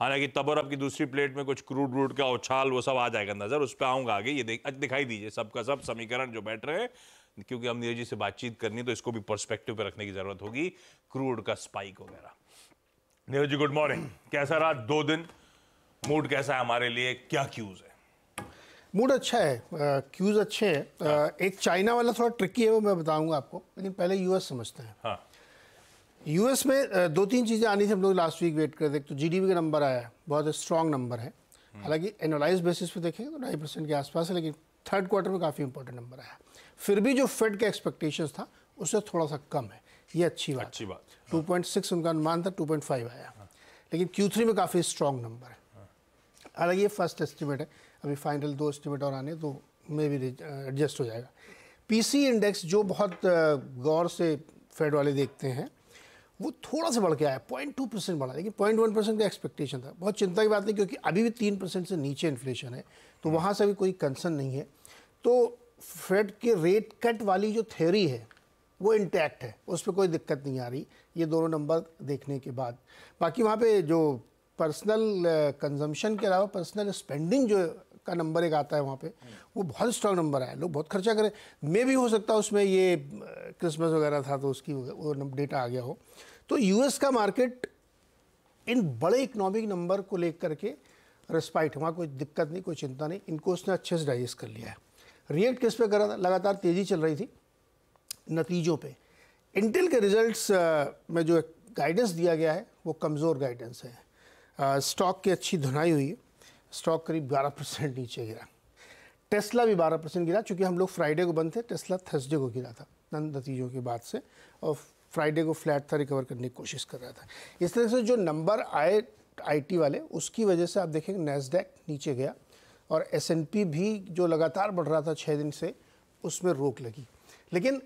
हालांकि तब और आपकी दूसरी प्लेट में कुछ क्रूड व्रूड का उछाल वो सब आ जाएगा नजर उस पर आऊंगा आगे ये देख दिखाई दीजिए सबका सब समीकरण जो बैठ रहे हैं क्योंकि हम नीरजी से बातचीत करनी है तो इसको भी पर्सपेक्टिव पे रखने की जरूरत होगी क्रूड का स्पाइक वगैरह नीरज जी गुड मॉर्निंग कैसा रहा दो दिन मूड कैसा है हमारे लिए क्या क्यूज है मूड अच्छा है क्यूज अच्छे हैं हाँ। एक चाइना वाला थोड़ा ट्रिकी है वो मैं बताऊंगा आपको लेकिन पहले यूएस समझते हैं हाँ. यूएस में दो तीन चीज़ें आनी थी हम लोग लास्ट वीक वेट कर रहे तो जीडीपी का नंबर आया है बहुत स्ट्रॉन्ग नंबर है हम्म। हालांकि एनालाइज बेसिस पे देखें तो ढाई परसेंट के आसपास है लेकिन थर्ड क्वार्टर में काफ़ी इंपॉर्टेंट नंबर आया फिर भी जो फेड का एक्सपेक्टेशन था उससे थोड़ा सा कम है ये अच्छी बात अच्छी बात टू पॉइंट सिक्स उनका अनुमान था टू पॉइंट फाइव आया हाँ। लेकिन क्यू थ्री में काफ़ी स्ट्रॉन्ग नंबर है हाँ। हालांकि ये फर्स्ट एस्टिमेट है अभी फाइनल दो एस्टिमेट और आने तो मे भी एडजस्ट हो जाएगा पीसी इंडेक्स जो बहुत गौर से फेड वाले देखते हैं वो थोड़ा सा बढ़ के आया पॉइंट टू परसेंट बढ़ा लेकिन पॉइंट वन परसेंट का एक्सपेक्टेशन था बहुत चिंता की बात नहीं क्योंकि अभी भी तीन परसेंट से नीचे इन्फ्लेशन है तो वहाँ से भी कोई कंसर्न नहीं है तो फेड के रेट कट वाली जो थ्योरी है वो इंटैक्ट है उस पर कोई दिक्कत नहीं आ रही ये दोनों नंबर देखने के बाद बाकी वहाँ पे जो पर्सनल कंजम्पशन uh, के अलावा पर्सनल स्पेंडिंग जो का नंबर एक आता है वहाँ पे वो बहुत स्ट्रांग नंबर आया लोग बहुत खर्चा करें मे भी हो सकता है उसमें ये क्रिसमस वगैरह था तो उसकी वो डेटा आ गया हो तो यूएस का मार्केट इन बड़े इकोनॉमिक नंबर को लेकर के रेस्पाइट वहाँ कोई दिक्कत नहीं कोई चिंता नहीं इनको उसने अच्छे से डाइजेस्ट कर लिया है रिएक्ट किस पे रहा था लगातार तेज़ी चल रही थी नतीजों पे इंटेल के रिजल्ट्स में जो गाइडेंस दिया गया है वो कमज़ोर गाइडेंस है स्टॉक की अच्छी धुनाई हुई है स्टॉक करीब ग्यारह परसेंट नीचे गिरा टेस्ला भी बारह परसेंट गिरा चूँकि हम लोग फ्राइडे को बंद थे टेस्ला थर्सडे को गिरा था नतीजों के बाद से और फ्राइडे को फ्लैट था रिकवर करने की कोशिश कर रहा था इस तरह से जो नंबर आए आईटी वाले उसकी वजह से आप देखेंगे नेसडेक नीचे गया और एसएनपी भी जो लगातार बढ़ रहा था छः दिन से उसमें रोक लगी लेकिन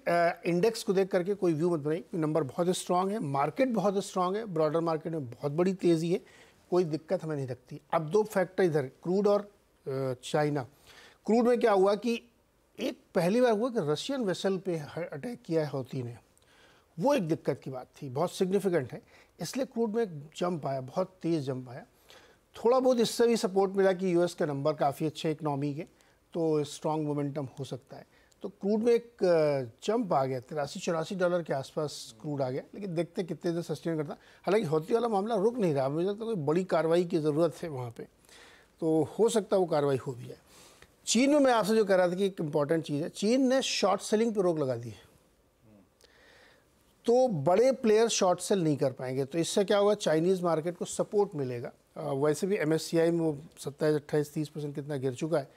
इंडेक्स को देख करके कोई व्यू मत बनाई नंबर बहुत स्ट्रांग है मार्केट बहुत स्ट्रांग है ब्रॉडर मार्केट में बहुत बड़ी तेज़ी है कोई दिक्कत हमें नहीं लगती अब दो फैक्टर इधर क्रूड और चाइना क्रूड में क्या हुआ कि एक पहली बार हुआ कि रशियन वेसल पे अटैक किया है हौती ने वो एक दिक्कत की बात थी बहुत सिग्निफिकेंट है इसलिए क्रूड में जंप आया बहुत तेज़ जंप आया थोड़ा बहुत इससे भी सपोर्ट मिला कि यूएस के नंबर काफ़ी अच्छे इकनॉमी के तो स्ट्रॉन्ग मोमेंटम हो सकता है तो क्रूड में एक जंप आ गया तिरासी चौरासी डॉलर के आसपास क्रूड आ गया लेकिन देखते कितने देर सस्टेन करता हालांकि होती वाला मामला रुक नहीं रहा मुझे लगता तो कोई बड़ी कार्रवाई की ज़रूरत है वहाँ पर तो हो सकता है वो कार्रवाई हो भी जाए चीन में मैं आपसे जो कह रहा था कि एक इम्पॉर्टेंट चीज़ है चीन ने शॉर्ट सेलिंग पर रोक लगा दी है तो बड़े प्लेयर शॉर्ट सेल नहीं कर पाएंगे तो इससे क्या होगा चाइनीज़ मार्केट को सपोर्ट मिलेगा वैसे भी एम में वो सत्ताईस अट्ठाईस तीस परसेंट कितना गिर चुका है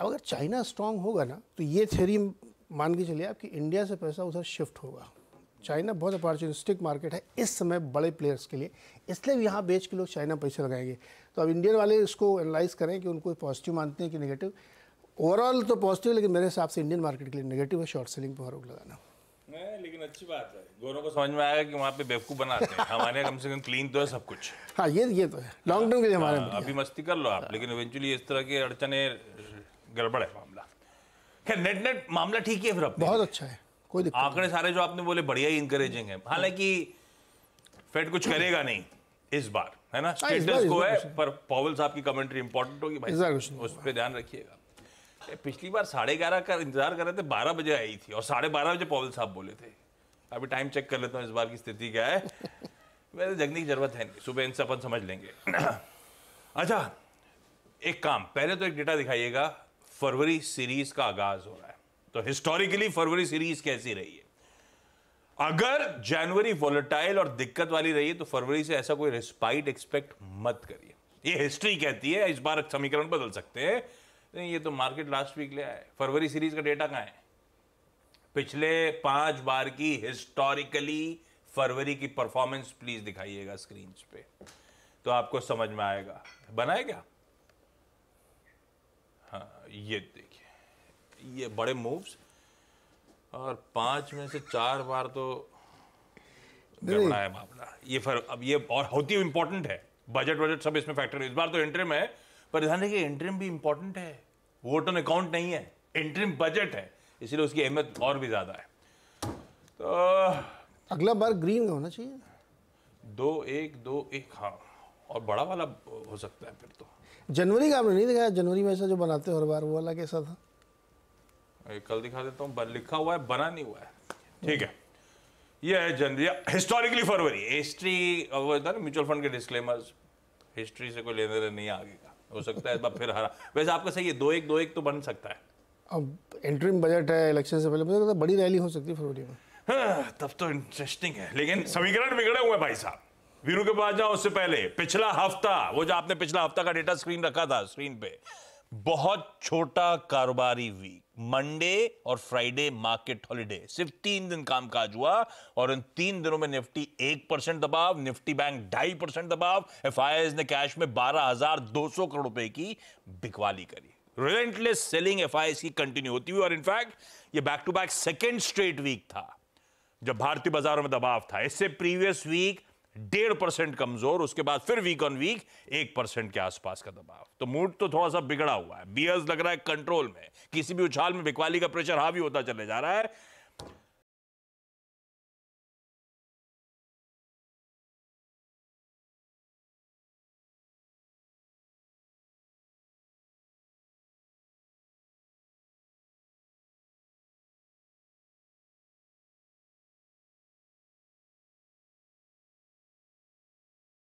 अब अगर चाइना स्ट्रांग होगा ना तो ये थ्योरी मान के चलिए आपकी इंडिया से पैसा उधर शिफ्ट होगा चाइना बहुत अपॉर्चुनिस्टिक मार्केट है इस समय बड़े प्लेयर्स के लिए इसलिए यहाँ बेच के लोग चाइना पैसे लगाएंगे तो अब इंडियन वाले इसको एनालाइज करें कि उनको पॉजिटिव मानते हैं कि नेगेटिव ओवरऑल तो पॉजिटिव लेकिन मेरे हिसाब से इंडियन मार्केट के लिए नेगेटिव है शॉर्ट सेलिंग पर रोक लगाना नहीं लेकिन अच्छी बात है गोरों को समझ में आएगा कि वहाँ पे बेवकूफ़ बनाते हैं हमारे कम से कम क्लीन तो है सब कुछ हाँ ये ये तो है लॉन्ग टर्म के लिए हमारे हाँ, अभी मस्ती कर लो आप लेकिन इवेंचुअली इस तरह की अड़चने गड़बड़ है मामला खैर नेट नेट मामला ठीक है फिर अपने बहुत अच्छा है कोई आंकड़े सारे जो आपने बोले बढ़िया ही इंकरेजिंग है हालांकि फेड हाँ। कुछ करेगा नहीं इस बार है ना स्टेटस हाँ, को है पर पॉवल साहब की कमेंट्री इंपॉर्टेंट होगी भाई उस पर ध्यान रखिएगा पिछली बार साढ़े ग्यारह का इंतजार कर रहे थे बारह बजे आई थी और साढ़े बारह बजे पॉवल साहब बोले थे अभी टाइम चेक कर लेता हूँ इस बार की स्थिति क्या है वैसे जगने की जरूरत है नहीं सुबह इनसे अपन समझ लेंगे अच्छा एक काम पहले तो एक डेटा दिखाइएगा फरवरी सीरीज का आगाज हो रहा है तो हिस्टोरिकली फरवरी सीरीज कैसी रही है अगर जनवरी वोलेटाइल और दिक्कत वाली रही है तो फरवरी से ऐसा कोई रिस्पाइट एक्सपेक्ट मत करिए ये हिस्ट्री कहती है इस बार समीकरण बदल सकते हैं नहीं ये तो मार्केट लास्ट वीक ले आए फरवरी सीरीज का डेटा कहाँ है पिछले पांच बार की हिस्टोरिकली फरवरी की परफॉर्मेंस प्लीज दिखाइएगा स्क्रीन पे तो आपको समझ में आएगा बनाए क्या हाँ ये देखिए ये बड़े मूव्स और पांच में से चार बार तो गड़बड़ा है मामला ये फर अब ये और होती इंपॉर्टेंट है बजट बजट सब इसमें फैक्टर इस बार तो इंटरम है पर ध्यान रखिए इंटरम भी इंपॉर्टेंट है वोट ऑन अकाउंट नहीं है इंटरम बजट है इसीलिए उसकी अहमियत और भी ज्यादा है तो अगला बार ग्रीन होना चाहिए दो एक दो एक हाँ और बड़ा वाला हो सकता है फिर तो जनवरी का आपने नहीं दिखाया जनवरी में ऐसा जो बनाते हो हर बार वो वाला कैसा था कल दिखा देता हूँ लिखा हुआ है बना नहीं हुआ है ठीक है ये है जनवरी हिस्टोरिकली फरवरी हिस्ट्री म्यूचुअल फंड के डिस्क्लेमर्स हिस्ट्री से कोई लेने देने नहीं आगे का हो सकता है फिर हरा वैसे आपका सही है दो एक दो एक तो बन सकता है अब इंटरिम बजट है इलेक्शन से पहले मुझे बड़ी रैली हो सकती है फरवरी में हाँ, तब तो इंटरेस्टिंग है लेकिन समीकरण बिगड़े हुए भाई साहब वीरू के पास जाओ उससे पहले पिछला हफ्ता वो जो आपने पिछला हफ्ता का डेटा स्क्रीन रखा था स्क्रीन पे बहुत छोटा कारोबारी वीक मंडे और फ्राइडे मार्केट हॉलिडे सिर्फ तीन दिन कामकाज हुआ और इन तीन दिनों में निफ्टी एक परसेंट दबाव निफ्टी बैंक ढाई परसेंट दबाव एफ ने कैश में बारह हजार दो सौ करोड़ रुपए की बिकवाली करी रिलेंटलेस सेलिंग एफ की कंटिन्यू होती हुई और इनफैक्ट ये back to back second straight week था जब भारतीय बाजारों में दबाव था इससे प्रीवियस वीक डेढ़ परसेंट कमजोर उसके बाद फिर वीक ऑन वीक एक परसेंट के आसपास का दबाव तो मूड तो थोड़ा सा बिगड़ा हुआ है बियर्स लग रहा है कंट्रोल में किसी भी उछाल में बिकवाली का प्रेशर हावी होता चले जा रहा है